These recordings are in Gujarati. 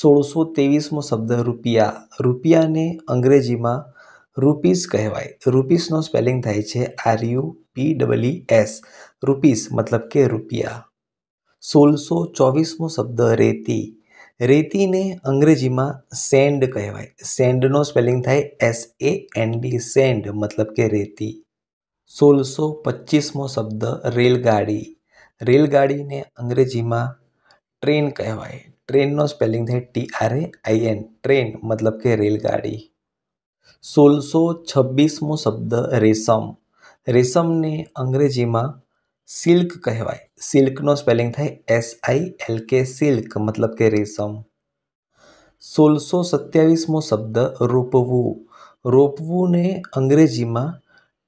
સોળસો ત્રેવીસમો શબ્દ રૂપિયા રૂપિયાને અંગ્રેજીમાં રૂપીસ કહેવાય રૂપીસનો સ્પેલિંગ થાય છે R U P double S rupees મતલબ કે રૂપિયા સોળસો ચોવીસમો શબ્દ રેતી રેતીને અંગ્રેજીમાં સેન્ડ કહેવાય સેન્ડનો સ્પેલિંગ થાય S A N D sand મતલબ કે રેતી સોળસો પચીસમો શબ્દ રેલગાડી રેલગાડીને અંગ્રેજીમાં ટ્રેન કહેવાય ट्रेन नो स्पेलिंग थे T R A I N train मतलब के रेलगाड़ी सोल सौ छब्बीस मो शब्द रेशम रेशम ने अंग्रेजी में सिल्क कहवाय सिल्क नो स्पेलिंग थे S I L K silk मतलब के रेशम सोलसो सत्यावीसमो शब्द रोपवू रोपवू ने अंग्रेजी में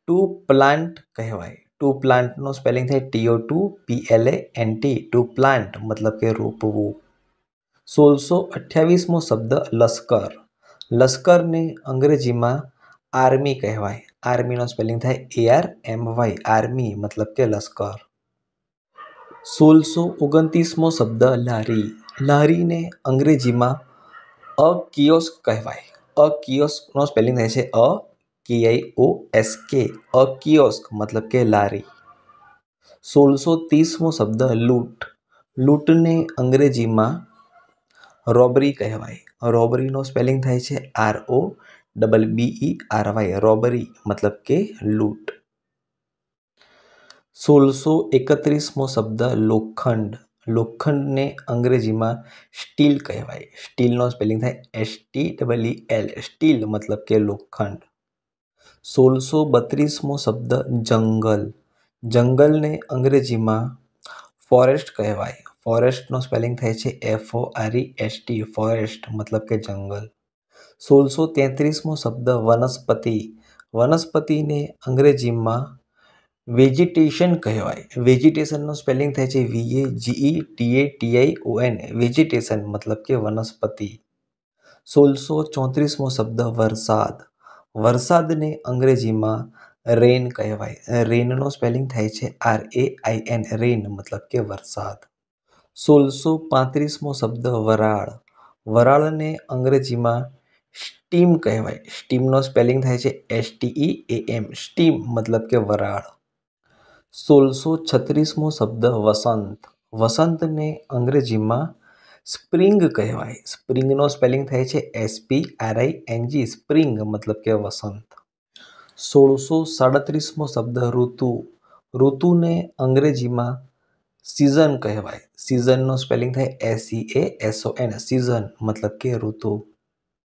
टू प्लांट कहवाय टू प्लांट नो स्पेलिंग थे T O to P L A N T to plant मतलब के रोपवू સોળસો અઠ્યાવીસમો શબ્દ લશ્કર લશ્કરને અંગ્રેજીમાં આર્મી કહેવાય આર્મીનો સ્પેલિંગ થાય એઆર એમ વાય આર્મી મતલબ કે લશ્કર સોળસો ઓગણત્રીસમો શબ્દ લારી લારીને અંગ્રેજીમાં અ કિયોસ્ક કહેવાય અ કિયોસ્કનો સ્પેલિંગ થાય છે અ કેઆઈ ઓ એસ કે અ કિયોસ્ક મતલબ કે લારી સોળસો ત્રીસમો શબ્દ લૂંટ લૂંટને અંગ્રેજીમાં રોબરી કહેવાય રોબરીનો સ્પેલિંગ થાય છે R O double B E R Y robbery મતલબ કે લૂંટ સોળસો એકત્રીસમો શબ્દ લોખંડ લોખંડને અંગ્રેજીમાં સ્ટીલ કહેવાય સ્ટીલનો સ્પેલિંગ થાય S T double E L steel મતલબ કે લોખંડ સોળસો બત્રીસમો શબ્દ જંગલ જંગલને અંગ્રેજીમાં ફોરેસ્ટ કહેવાય ફોરેસ્ટનો સ્પેલિંગ થાય છે F O R E S T forest મતલબ કે જંગલ સોળસો તેત્રીસમો શબ્દ વનસ્પતિ વનસ્પતિને અંગ્રેજીમાં વેજીટેશન કહેવાય વેજીટેશનનો સ્પેલિંગ થાય છે V A G E T A T I O N vegetation મતલબ કે વનસ્પતિ સોળસો ચોત્રીસમો શબ્દ વરસાદ વરસાદને અંગ્રેજીમાં રેન કહેવાય રેનનો સ્પેલિંગ થાય છે આર એ આઈ એન રેન મતલબ કે વરસાદ સોળસો પાંત્રીસમો શબ્દ વરાળ વરાળને અંગ્રેજીમાં સ્ટીમ કહેવાય સ્ટીમનો સ્પેલિંગ થાય છે S T E A M steam મતલબ કે વરાળ સોળસો છત્રીસમો શબ્દ વસંત વસંતને અંગ્રેજીમાં સ્પ્રિંગ કહેવાય સ્પ્રિંગનો સ્પેલિંગ થાય છે એસપી આરઆઈ એનજી સ્પ્રિંગ મતલબ કે વસંત સોળસો સાડત્રીસમો શબ્દ ઋતુ ઋતુને અંગ્રેજીમાં સિઝન કહેવાય સિઝનનું સ્પેલિંગ થાય S C A S O N season મતલબ કે ઋતુ